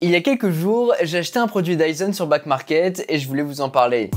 Il y a quelques jours, j'ai acheté un produit Dyson sur Back Market et je voulais vous en parler.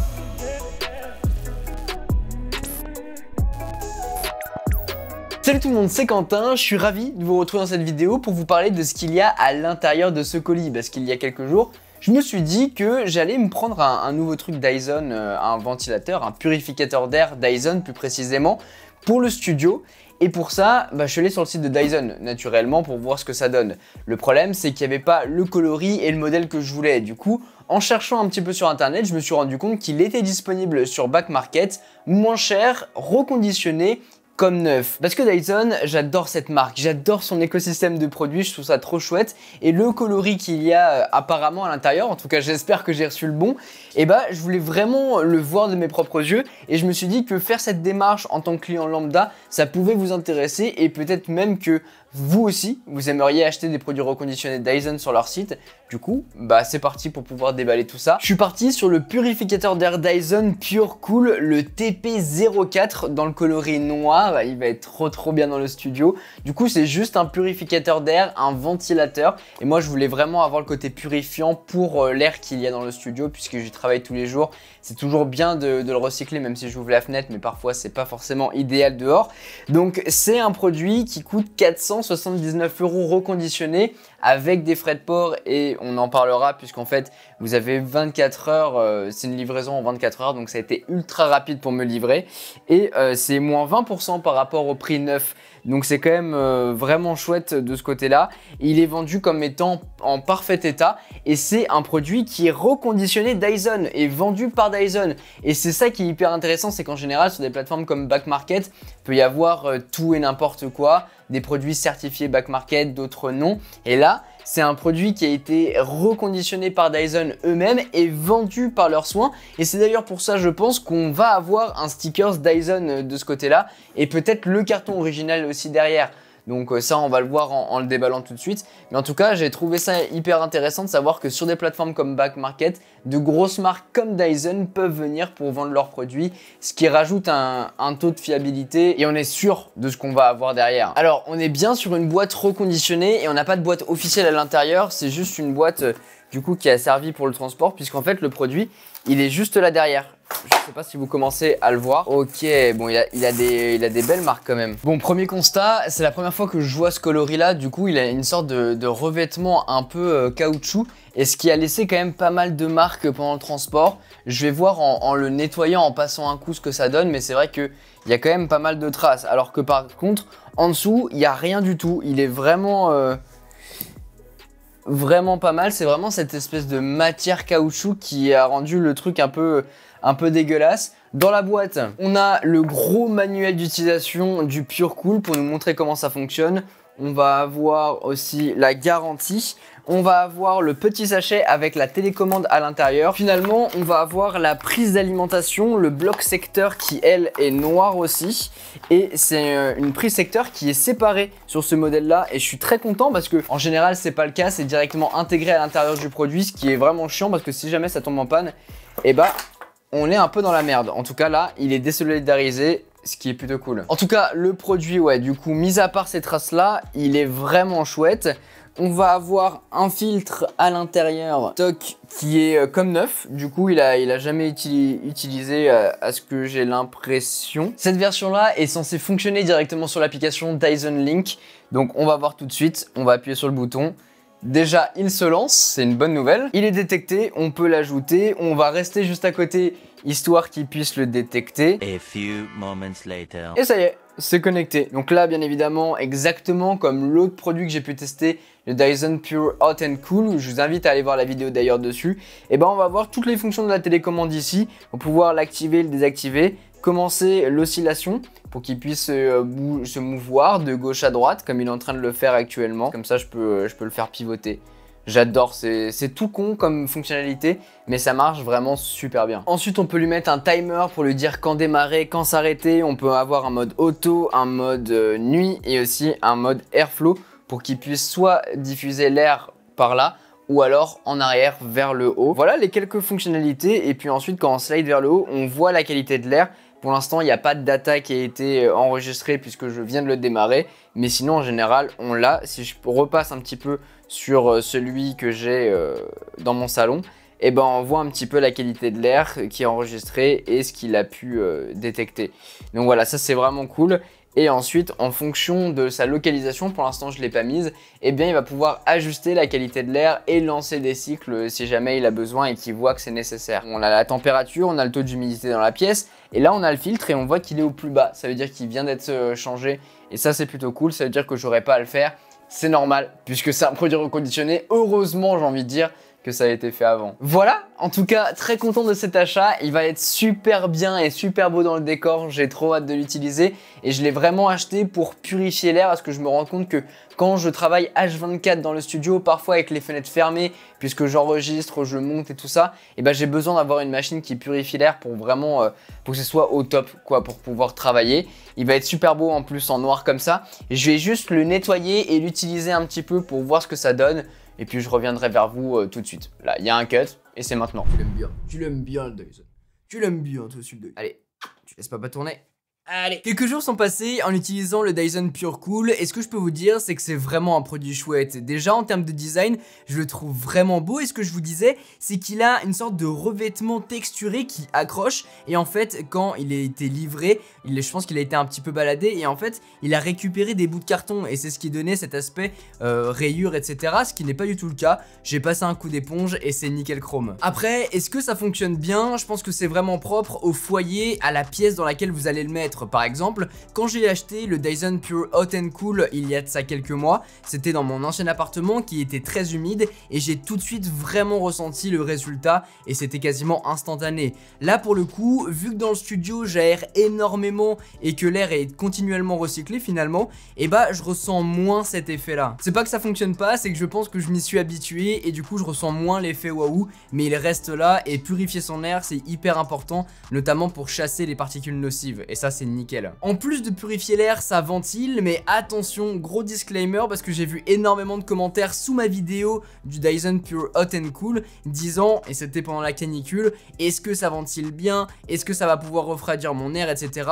Salut tout le monde, c'est Quentin, je suis ravi de vous retrouver dans cette vidéo pour vous parler de ce qu'il y a à l'intérieur de ce colis, parce qu'il y a quelques jours, je me suis dit que j'allais me prendre un, nouveau truc Dyson, euh, un ventilateur, un purificateur d'air Dyson plus précisément, pour le studio. Et pour ça, bah, je suis allé sur le site de Dyson, naturellement, pour voir ce que ça donne. Le problème, c'est qu'il n'y avait pas le coloris et le modèle que je voulais. Du coup, en cherchant un petit peu sur internet, je me suis rendu compte qu'il était disponible sur Back Market, moins cher, reconditionné comme neuf. Parce que Dyson, j'adore cette marque, j'adore son écosystème de produits, je trouve ça trop chouette. Et le coloris qu'il y a euh, apparemment à l'intérieur, en tout cas j'espère que j'ai reçu le bon, et eh bah ben, je voulais vraiment le voir de mes propres yeux et je me suis dit que faire cette démarche en tant que client lambda, ça pouvait vous intéresser et peut-être même que vous aussi, vous aimeriez acheter des produits reconditionnés Dyson sur leur site. Du coup, bah c'est parti pour pouvoir déballer tout ça. Je suis parti sur le purificateur d'air Dyson Pure Cool, le TP04 dans le coloris noir. Bah, il va être trop trop bien dans le studio. Du coup, c'est juste un purificateur d'air, un ventilateur. Et moi, je voulais vraiment avoir le côté purifiant pour euh, l'air qu'il y a dans le studio puisque j'y travaille tous les jours. C'est toujours bien de, de, le recycler même si j'ouvre la fenêtre, mais parfois c'est pas forcément idéal dehors. Donc c'est un produit qui coûte 400 79 euros reconditionnés avec des frais de port et on en parlera puisqu'en fait vous avez 24 heures, euh, c'est une livraison en 24 heures donc ça a été ultra rapide pour me livrer et euh, c'est moins 20% par rapport au prix neuf donc c'est quand même euh, vraiment chouette de ce côté là. Il est vendu comme étant en parfait état et c'est un produit qui est reconditionné Dyson et vendu par Dyson et c'est ça qui est hyper intéressant c'est qu'en général sur des plateformes comme Back Market peut y avoir tout et n'importe quoi des produits certifiés back market, d'autres non. Et là, c'est un produit qui a été reconditionné par Dyson eux-mêmes et vendu par leurs soins. Et c'est d'ailleurs pour ça, je pense, qu'on va avoir un sticker Dyson de ce côté-là et peut-être le carton original aussi derrière. Donc euh, ça, on va le voir en, le déballant tout de suite. Mais en tout cas, j'ai trouvé ça hyper intéressant de savoir que sur des plateformes comme Back Market, de grosses marques comme Dyson peuvent venir pour vendre leurs produits, ce qui rajoute un, taux de fiabilité et on est sûr de ce qu'on va avoir derrière. Alors, on est bien sur une boîte reconditionnée et on n'a pas de boîte officielle à l'intérieur, c'est juste une boîte... Euh, du coup qui a servi pour le transport puisqu'en fait le produit il est juste là derrière. Je sais pas si vous commencez à le voir. Ok, bon, il a, des, il a des belles marques quand même. Bon, premier constat, c'est la première fois que je vois ce coloris-là. Du coup, il a une sorte de, revêtement un peu euh, caoutchouc. Et ce qui a laissé quand même pas mal de marques pendant le transport. Je vais voir en, le nettoyant, en passant un coup ce que ça donne. Mais c'est vrai qu'il y a quand même pas mal de traces. Alors que par contre, en dessous, il n'y a rien du tout. Il est vraiment... Euh, vraiment pas mal. C'est vraiment cette espèce de matière caoutchouc qui a rendu le truc un peu, un peu dégueulasse. Dans la boîte, on a le gros manuel d'utilisation du Pure Cool pour nous montrer comment ça fonctionne. On va avoir aussi la garantie. On va avoir le petit sachet avec la télécommande à l'intérieur. Finalement, on va avoir la prise d'alimentation, le bloc secteur qui, elle, est noir aussi. Et c'est euh, une prise secteur qui est séparée sur ce modèle-là. Et je suis très content parce que, en général, c'est pas le cas. C'est directement intégré à l'intérieur du produit, ce qui est vraiment chiant parce que si jamais ça tombe en panne, et eh bah, on est un peu dans la merde. En tout cas, là, il est désolidarisé, ce qui est plutôt cool. En tout cas, le produit, ouais, du coup, mis à part ces traces-là, il est vraiment chouette. On va avoir un filtre à l'intérieur toc, qui est euh, comme neuf. Du coup, il a, il a jamais été utilisé euh, à ce que j'ai l'impression. Cette version-là est censée fonctionner directement sur l'application Dyson Link. Donc, on va voir tout de suite. On va appuyer sur le bouton. Déjà, il se lance, c'est une bonne nouvelle. Il est détecté, on peut l'ajouter. On va rester juste à côté, histoire qu'il puisse le détecter. Et ça y est, c'est connecté. Donc là, bien évidemment, exactement comme l'autre produit que j'ai pu tester, le Dyson Pure Hot and Cool, je vous invite à aller voir la vidéo d'ailleurs dessus, et eh ben on va voir toutes les fonctions de la télécommande ici, pour pouvoir l'activer et le désactiver commencer l'oscillation pour qu'il puisse euh, se mouvoir de gauche à droite comme il est en train de le faire actuellement. Comme ça, je peux, euh, je peux le faire pivoter. J'adore, c'est tout con comme fonctionnalité, mais ça marche vraiment super bien. Ensuite, on peut lui mettre un timer pour lui dire quand démarrer, quand s'arrêter. On peut avoir un mode auto, un mode euh, nuit et aussi un mode airflow pour qu'il puisse soit diffuser l'air par là, ou alors en arrière vers le haut. Voilà les quelques fonctionnalités et puis ensuite quand on slide vers le haut on voit la qualité de l'air pour l'instant, il n'y a pas de data qui a été euh, enregistrée puisque je viens de le démarrer. Mais sinon, en général, on l'a. Si je repasse un petit peu sur euh, celui que j'ai euh, dans mon salon, eh ben, on voit un petit peu la qualité de l'air qui est enregistrée et ce qu'il a pu détecter. Donc voilà, ça c'est vraiment cool. Et ensuite, en fonction de sa localisation, pour l'instant je ne l'ai pas mise, eh bien il va pouvoir ajuster la qualité de l'air et lancer des cycles si jamais il a besoin et qu'il voit que c'est nécessaire. On a la température, on a le taux d'humidité dans la pièce, et là on a le filtre et on voit qu'il est au plus bas. Ça veut dire qu'il vient d'être euh, changé, et ça c'est plutôt cool, ça veut dire que j'aurais pas à le faire. C'est normal, puisque c'est un produit reconditionné, heureusement j'ai envie de dire, que ça a été fait avant. Voilà, en tout cas, très content de cet achat. Il va être super bien et super beau dans le décor. J'ai trop hâte de l'utiliser et je l'ai vraiment acheté pour purifier l'air parce que je me rends compte que quand je travaille H24 dans le studio, parfois avec les fenêtres fermées, puisque j'enregistre, je monte et tout ça, et eh ben j'ai besoin d'avoir une machine qui purifie l'air pour vraiment euh, pour que ce soit au top quoi pour pouvoir travailler. Il va être super beau en plus en noir comme ça. Je vais juste le nettoyer et l'utiliser un petit peu pour voir ce que ça donne et puis je reviendrai vers vous euh, tout de suite. Là, il y a un cut, et c'est maintenant. Tu l'aimes bien, tu l'aimes bien, Dyson. Tu l'aimes bien, toi, celui Allez, tu laisses pas pas tourner. Allez. Quelques jours sont passés en utilisant le Dyson Pure Cool et ce que je peux vous dire c'est que c'est vraiment un produit chouette. Déjà en termes de design je le trouve vraiment beau et ce que je vous disais c'est qu'il a une sorte de revêtement texturé qui accroche et en fait quand il a été livré il, je pense qu'il a été un petit peu baladé et en fait il a récupéré des bouts de carton et c'est ce qui donnait cet aspect euh, rayure etc ce qui n'est pas du tout le cas. J'ai passé un coup d'éponge et c'est nickel chrome. Après est-ce que ça fonctionne bien Je pense que c'est vraiment propre au foyer à la pièce dans laquelle vous allez le mettre par exemple, quand j'ai acheté le Dyson Pure Hot and Cool il y a de ça quelques mois, c'était dans mon ancien appartement qui était très humide et j'ai tout de suite vraiment ressenti le résultat et c'était quasiment instantané. Là pour le coup, vu que dans le studio j'aère énormément et que l'air est continuellement recyclé finalement, et eh bah je ressens moins cet effet là. C'est pas que ça fonctionne pas, c'est que je pense que je m'y suis habitué et du coup je ressens moins l'effet waouh, mais il reste là et purifier son air c'est hyper important, notamment pour chasser les particules nocives et ça c'est nickel. En plus de purifier l'air, ça ventile, mais attention, gros disclaimer, parce que j'ai vu énormément de commentaires sous ma vidéo du Dyson Pure Hot and Cool, disant, et c'était pendant la canicule, est-ce que ça ventile bien, est-ce que ça va pouvoir refroidir mon air, etc.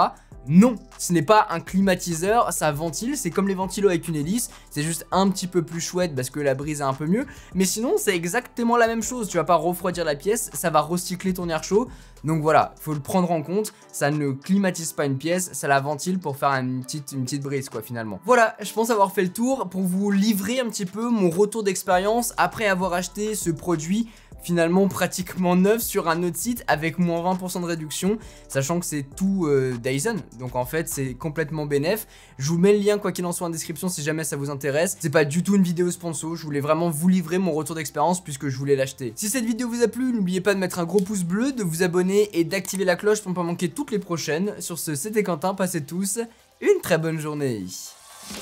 Non, ce n'est pas un climatiseur, ça ventile, c'est comme les ventilos avec une hélice, c'est juste un petit peu plus chouette parce que la brise est un peu mieux, mais sinon c'est exactement la même chose, tu vas pas refroidir la pièce, ça va recycler ton air chaud, donc voilà, faut le prendre en compte, ça ne climatise pas une pièce, ça la ventile pour faire une petite, une petite brise quoi finalement. Voilà, je pense avoir fait le tour pour vous livrer un petit peu mon retour d'expérience après avoir acheté ce produit finalement pratiquement neuf sur un autre site avec moins 20% de réduction, sachant que c'est tout euh, Dyson. Donc en fait, c'est complètement bénéf. Je vous mets le lien quoi qu'il en soit en description si jamais ça vous intéresse. C'est pas du tout une vidéo sponsor, je voulais vraiment vous livrer mon retour d'expérience puisque je voulais l'acheter. Si cette vidéo vous a plu, n'oubliez pas de mettre un gros pouce bleu, de vous abonner et d'activer la cloche pour ne pas manquer toutes les prochaines. Sur ce, c'était Quentin, passez tous une très bonne journée.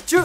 Tchou